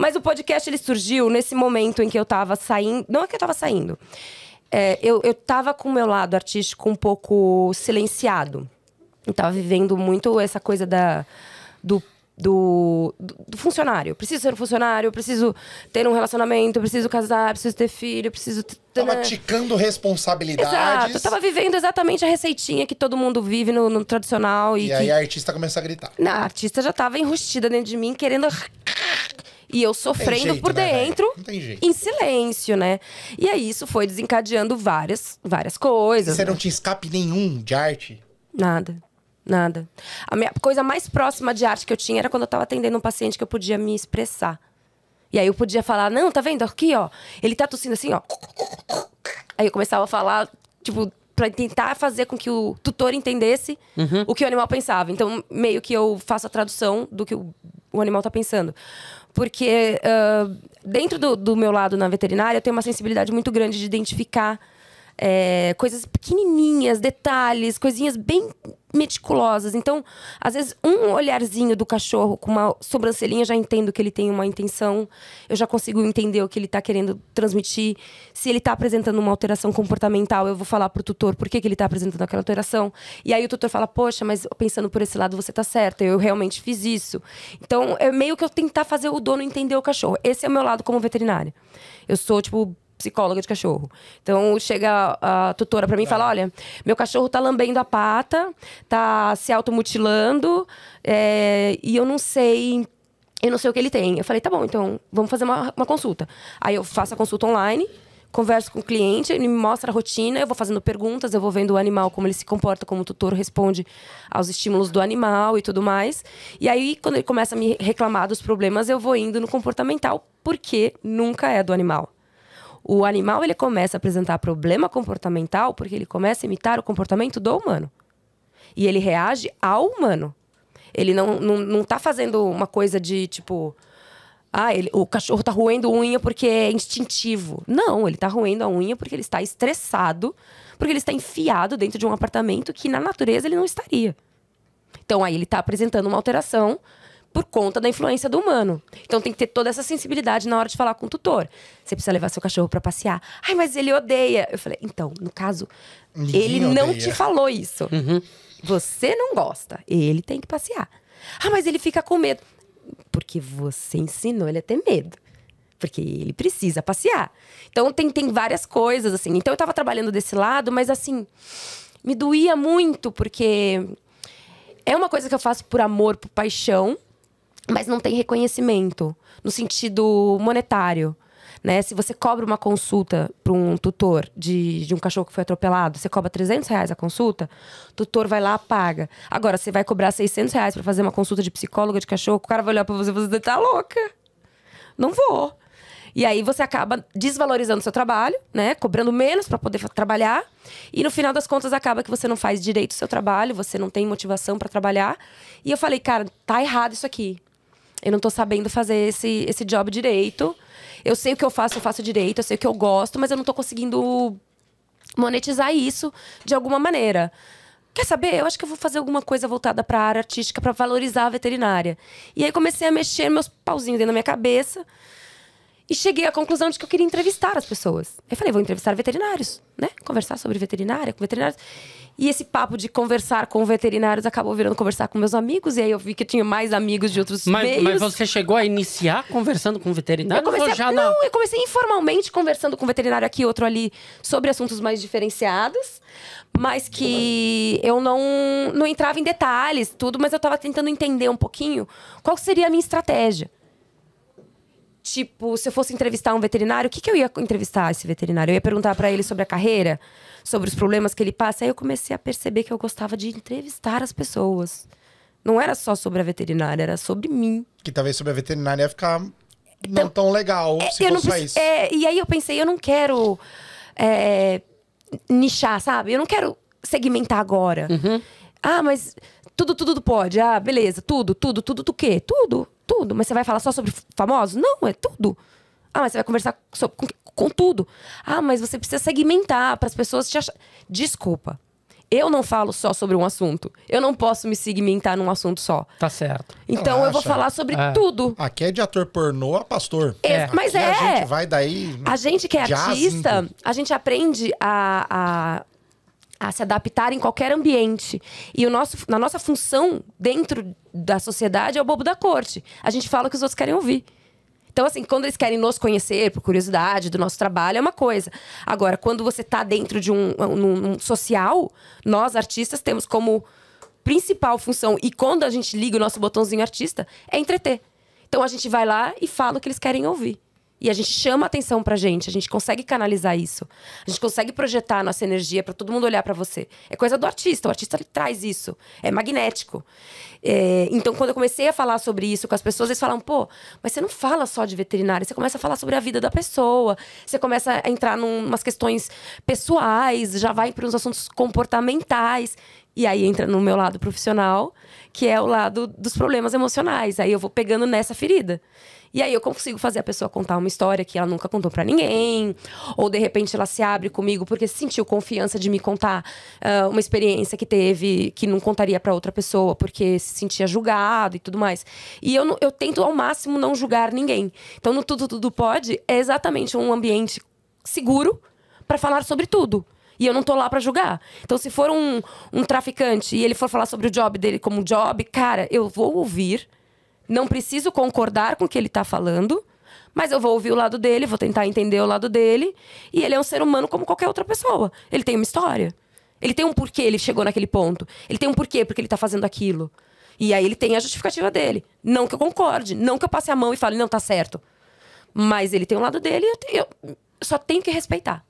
Mas o podcast ele surgiu nesse momento em que eu tava saindo. Não é que eu tava saindo. É, eu, eu tava com o meu lado artístico um pouco silenciado. Eu tava vivendo muito essa coisa da, do do, do, funcionário. preciso ser um funcionário, preciso ter um relacionamento, preciso casar, preciso ter filho, preciso. Tava né? ticando responsabilidades. Exato, eu tava vivendo exatamente a receitinha que todo mundo vive no, no tradicional. E, e que... aí a artista começa a gritar. Não, a artista já tava enrustida dentro de mim, querendo e eu sofrendo jeito, por né, dentro em silêncio, né? E aí isso foi desencadeando várias, várias coisas. Você né? não tinha escape nenhum de arte? Nada. Nada. A minha coisa mais próxima de arte que eu tinha era quando eu estava atendendo um paciente que eu podia me expressar. E aí eu podia falar, não, tá vendo aqui, ó? Ele tá tossindo assim, ó. Aí eu começava a falar, tipo, para tentar fazer com que o tutor entendesse uhum. o que o animal pensava. Então, meio que eu faço a tradução do que o, o animal está pensando. Porque uh, dentro do, do, meu lado na veterinária, eu tenho uma sensibilidade muito grande de identificar é, coisas pequenininhas, detalhes, coisinhas bem meticulosas. Então, às vezes, um olharzinho do cachorro com uma sobrancelhinha, já entendo que ele tem uma intenção, eu já consigo entender o que ele está querendo transmitir. Se ele está apresentando uma alteração comportamental, eu vou falar para o tutor por que, que ele está apresentando aquela alteração. E aí o tutor fala, poxa, mas pensando por esse lado você está certa, eu realmente fiz isso. Então, é meio que eu tentar fazer o dono entender o cachorro. Esse é o meu lado como veterinária. Eu sou, tipo, psicóloga de cachorro. Então chega a, tutora para mim e fala: olha, meu cachorro tá lambendo a pata, tá se automutilando, é, e eu não sei. Eu não sei o que ele tem. Eu falei, tá bom, então vamos fazer uma, uma consulta. Aí eu faço a consulta online, converso com o cliente, ele me mostra a rotina, eu vou fazendo perguntas, eu vou vendo o animal, como ele se comporta, como o tutor responde aos estímulos do animal e tudo mais. E aí, quando ele começa a me reclamar dos problemas, eu vou indo no comportamental, porque nunca é do animal. O animal ele começa a apresentar problema comportamental porque ele começa a imitar o comportamento do humano. E ele reage ao humano. Ele não, não, não tá fazendo uma coisa de tipo. Ah, ele, o cachorro tá roendo unha porque é instintivo. Não, ele tá roendo a unha porque ele está estressado, porque ele está enfiado dentro de um apartamento que na natureza ele não estaria. Então aí ele tá apresentando uma alteração por conta da influência do humano. Então tem que ter toda essa sensibilidade na hora de falar com o tutor. Você precisa levar seu cachorro para passear. Ai, mas ele odeia. Eu falei, então, no caso, Ninguém ele odeia. não te falou isso. Uhum. Você não gosta. Ele tem que passear. Ah, mas ele fica com medo. Porque você ensinou ele a ter medo. Porque ele precisa passear. Então tem, tem várias coisas, assim. Então eu tava trabalhando desse lado, mas assim, me doía muito, porque é uma coisa que eu faço por amor, por paixão mas não tem reconhecimento no sentido monetário. Né? Se você cobra uma consulta para um tutor de, de um cachorro que foi atropelado, você cobra 300 reais a consulta, o tutor vai lá paga. Agora, você vai cobrar 600 reais para fazer uma consulta de psicóloga de cachorro, o cara vai olhar para você e você tá louca. Não vou. E aí você acaba desvalorizando seu trabalho, né? Cobrando menos para poder trabalhar. E no final das contas acaba que você não faz direito o seu trabalho, você não tem motivação para trabalhar. E eu falei, cara, tá errado isso aqui eu não tô sabendo fazer esse, esse job direito. Eu sei o que eu faço, eu faço direito, eu sei o que eu gosto, mas eu não tô conseguindo monetizar isso de alguma maneira. Quer saber? Eu acho que eu vou fazer alguma coisa voltada para a área artística para valorizar a veterinária. E aí comecei a mexer meus pauzinhos dentro da minha cabeça. E cheguei à conclusão de que eu queria entrevistar as pessoas. Aí falei, vou entrevistar veterinários, né? Conversar sobre veterinária, com veterinários. E esse papo de conversar com veterinários acabou virando conversar com meus amigos. E aí eu vi que eu tinha mais amigos de outros mas, meios. Mas você chegou a iniciar conversando com veterinários? Eu comecei não, eu comecei informalmente conversando com veterinário aqui, e outro ali, sobre assuntos mais diferenciados. Mas que eu não, não entrava em detalhes, tudo. Mas eu estava tentando entender um pouquinho qual seria a minha estratégia. Tipo, se eu fosse entrevistar um veterinário, o que, que eu ia entrevistar esse veterinário? Eu ia perguntar para ele sobre a carreira, sobre os problemas que ele passa. Aí eu comecei a perceber que eu gostava de entrevistar as pessoas. Não era só sobre a veterinária, era sobre mim. Que talvez sobre a veterinária ia ficar então, não tão legal é, se eu não preciso, é, E aí eu pensei, eu não quero é, nichar, sabe? Eu não quero segmentar agora. Uhum. Ah, mas tudo, tudo, tudo pode. Ah, beleza, tudo, tudo, tudo, do quê? Tudo. Tudo. Mas você vai falar só sobre famosos? Não, é tudo. Ah, mas você vai conversar sobre, com, com, tudo. Ah, mas você precisa segmentar para as pessoas te acharem. Desculpa. Eu não falo só sobre um assunto. Eu não posso me segmentar num assunto só. Tá certo. Então Relaxa. eu vou falar sobre é. tudo. Aqui é de ator pornô a pastor. É. é. Mas Aqui é. A gente vai daí. A gente que é artista, a gente aprende a, a a se adaptar em qualquer ambiente. E o nosso, na nossa função dentro da sociedade é o bobo da corte. A gente fala o que os outros querem ouvir. Então, assim, quando eles querem nos conhecer por curiosidade do nosso trabalho, é uma coisa. Agora, quando você está dentro de um, um, um social, nós artistas temos como principal função, e quando a gente liga o nosso botãozinho artista, é entreter. Então a gente vai lá e fala o que eles querem ouvir. E a gente chama atenção pra gente, a gente consegue canalizar isso. A gente consegue projetar a nossa energia para todo mundo olhar para você. É coisa do artista, o artista traz isso. É magnético. É, então, quando eu comecei a falar sobre isso com as pessoas, eles falavam: pô, mas você não fala só de veterinária, você começa a falar sobre a vida da pessoa, você começa a entrar em umas questões pessoais, já vai para uns assuntos comportamentais. E aí entra no meu lado profissional, que é o lado dos problemas emocionais. Aí eu vou pegando nessa ferida. E aí eu consigo fazer a pessoa contar uma história que ela nunca contou para ninguém, ou de repente ela se abre comigo porque sentiu confiança de me contar uh, uma experiência que teve que não contaria para outra pessoa porque se sentia julgado e tudo mais. E eu, eu tento ao máximo não julgar ninguém. Então no tudo tudo pode é exatamente um ambiente seguro para falar sobre tudo e eu não tô lá para julgar. Então, se for um, um traficante e ele for falar sobre o job dele como job, cara, eu vou ouvir. Não preciso concordar com o que ele tá falando, mas eu vou ouvir o lado dele, vou tentar entender o lado dele. E ele é um ser humano como qualquer outra pessoa. Ele tem uma história. Ele tem um porquê ele chegou naquele ponto. Ele tem um porquê porque ele tá fazendo aquilo. E aí ele tem a justificativa dele. Não que eu concorde, não que eu passe a mão e fale, não, tá certo. Mas ele tem um lado dele e eu, tenho, eu só tenho que respeitar.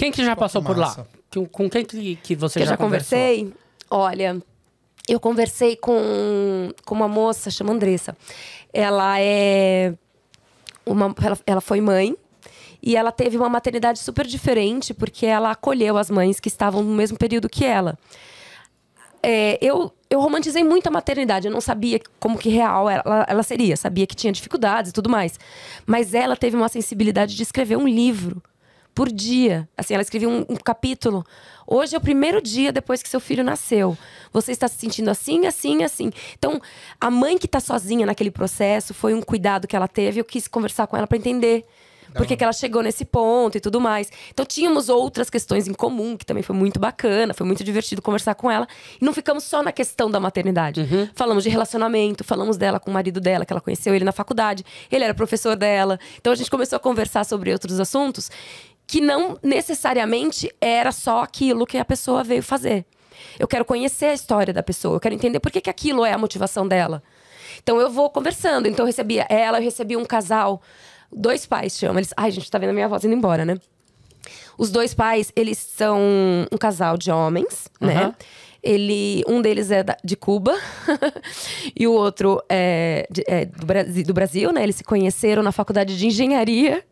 Quem que já passou por lá? Com, com quem que, que você que já, já conversei? Conversou? Olha, eu conversei com, com uma moça chama Andressa. Ela é uma, ela, ela foi mãe e ela teve uma maternidade super diferente porque ela acolheu as mães que estavam no mesmo período que ela. É, eu, eu romantizei muito a maternidade. Eu não sabia como que real ela, ela seria. Sabia que tinha dificuldades e tudo mais. Mas ela teve uma sensibilidade de escrever um livro por dia. Assim, ela escrevia um, um, capítulo. Hoje é o primeiro dia depois que seu filho nasceu. Você está se sentindo assim, assim, assim. Então, a mãe que está sozinha naquele processo foi um cuidado que ela teve. Eu quis conversar com ela para entender tá porque que ela chegou nesse ponto e tudo mais. Então tínhamos outras questões em comum, que também foi muito bacana, foi muito divertido conversar com ela. E não ficamos só na questão da maternidade. Uhum. Falamos de relacionamento, falamos dela com o marido dela, que ela conheceu ele na faculdade, ele era professor dela. Então a gente começou a conversar sobre outros assuntos que não necessariamente era só aquilo que a pessoa veio fazer. Eu quero conhecer a história da pessoa, eu quero entender por que, que aquilo é a motivação dela. Então eu vou conversando. Então eu recebia ela, eu recebi um casal, dois pais chamam. Eles, ai, gente, tá vendo a minha voz indo embora, né? Os dois pais, eles são um casal de homens, uhum. né? Ele, um deles é da, de Cuba e o outro é, de, é do, Brasil, do Brasil, né? Eles se conheceram na faculdade de engenharia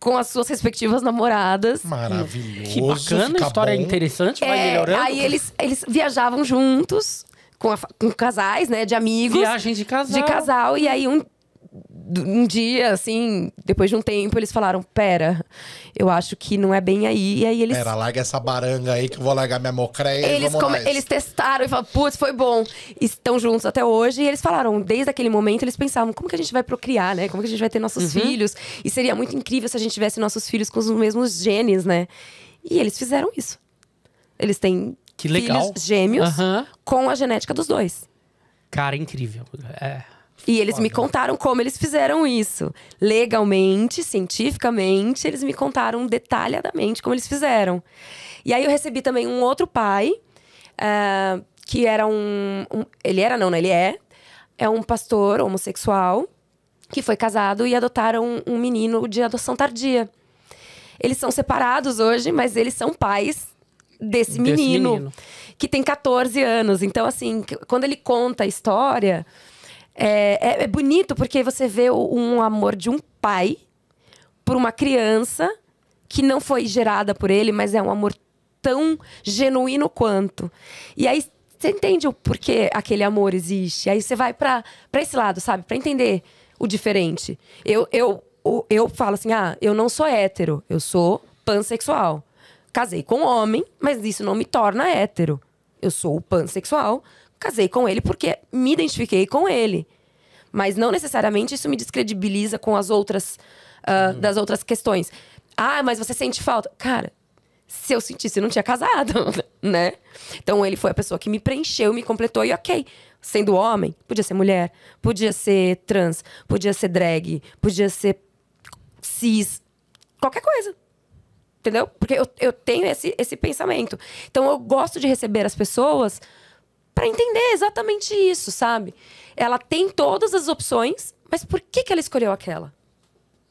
com as suas respectivas namoradas. Maravilhoso. Que bacana, Fica história é bom. interessante, vai é, melhorando. Aí eles, eles viajavam juntos. Com, a, com casais, né? De amigos. Viagem de casal. De casal. E aí um, um dia, assim, depois de um tempo, eles falaram: pera, eu acho que não é bem aí. E aí eles. Pera, larga essa baranga aí que eu vou largar minha mocreia. Eles, come... eles testaram e falaram: putz, foi bom. E estão juntos até hoje. E eles falaram: desde aquele momento, eles pensavam: como que a gente vai procriar, né? Como que a gente vai ter nossos uhum. filhos? E seria muito incrível se a gente tivesse nossos filhos com os mesmos genes, né? E eles fizeram isso. Eles têm que legal. filhos gêmeos uhum. com a genética dos dois. Cara, incrível. É. E eles Foda. me contaram como eles fizeram isso. Legalmente, cientificamente, eles me contaram detalhadamente como eles fizeram. E aí eu recebi também um outro pai, uh, que era um, um. Ele era, não, né? Ele é. É um pastor homossexual que foi casado e adotaram um menino de adoção tardia. Eles são separados hoje, mas eles são pais desse, menino, desse menino. que tem 14 anos. Então, assim, quando ele conta a história. É, é, é bonito porque você vê um amor de um pai por uma criança que não foi gerada por ele, mas é um amor tão genuíno quanto. E aí você entende o porquê aquele amor existe. Aí você vai para esse lado, sabe? Para entender o diferente. Eu, eu, eu falo assim: ah, eu não sou hétero, eu sou pansexual. Casei com um homem, mas isso não me torna hétero. Eu sou pansexual casei com ele porque me identifiquei com ele. Mas não necessariamente isso me descredibiliza com as outras uh, das outras questões. Ah, mas você sente falta. Cara, se eu sentisse, eu não tinha casado, né? Então ele foi a pessoa que me preencheu, me completou e ok. Sendo homem, podia ser mulher, podia ser trans, podia ser drag, podia ser cis, qualquer coisa. Entendeu? Porque eu, eu tenho esse, esse pensamento. Então eu gosto de receber as pessoas para entender exatamente isso, sabe? Ela tem todas as opções, mas por que, que ela escolheu aquela?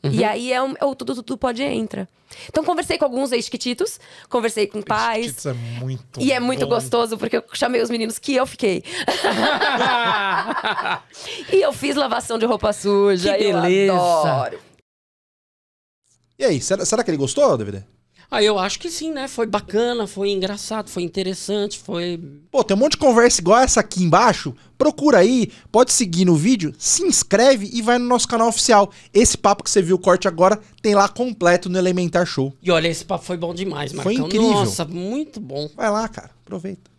Uhum. E aí é, um, é o tudo, tudo, tudo pode entra. Então conversei com alguns ex-quititos, conversei com pais. É muito e é muito bom. gostoso, porque eu chamei os meninos que eu fiquei. e eu fiz lavação de roupa suja. Que beleza. Eu adoro. E aí, será, será que ele gostou, DVD? Aí ah, eu acho que sim, né? Foi bacana, foi engraçado, foi interessante, foi. Pô, tem um monte de conversa igual essa aqui embaixo. Procura aí, pode seguir no vídeo, se inscreve e vai no nosso canal oficial. Esse papo que você viu o corte agora tem lá completo no Elementar Show. E olha, esse papo foi bom demais, Marcão. Foi incrível. Nossa, muito bom. Vai lá, cara, aproveita.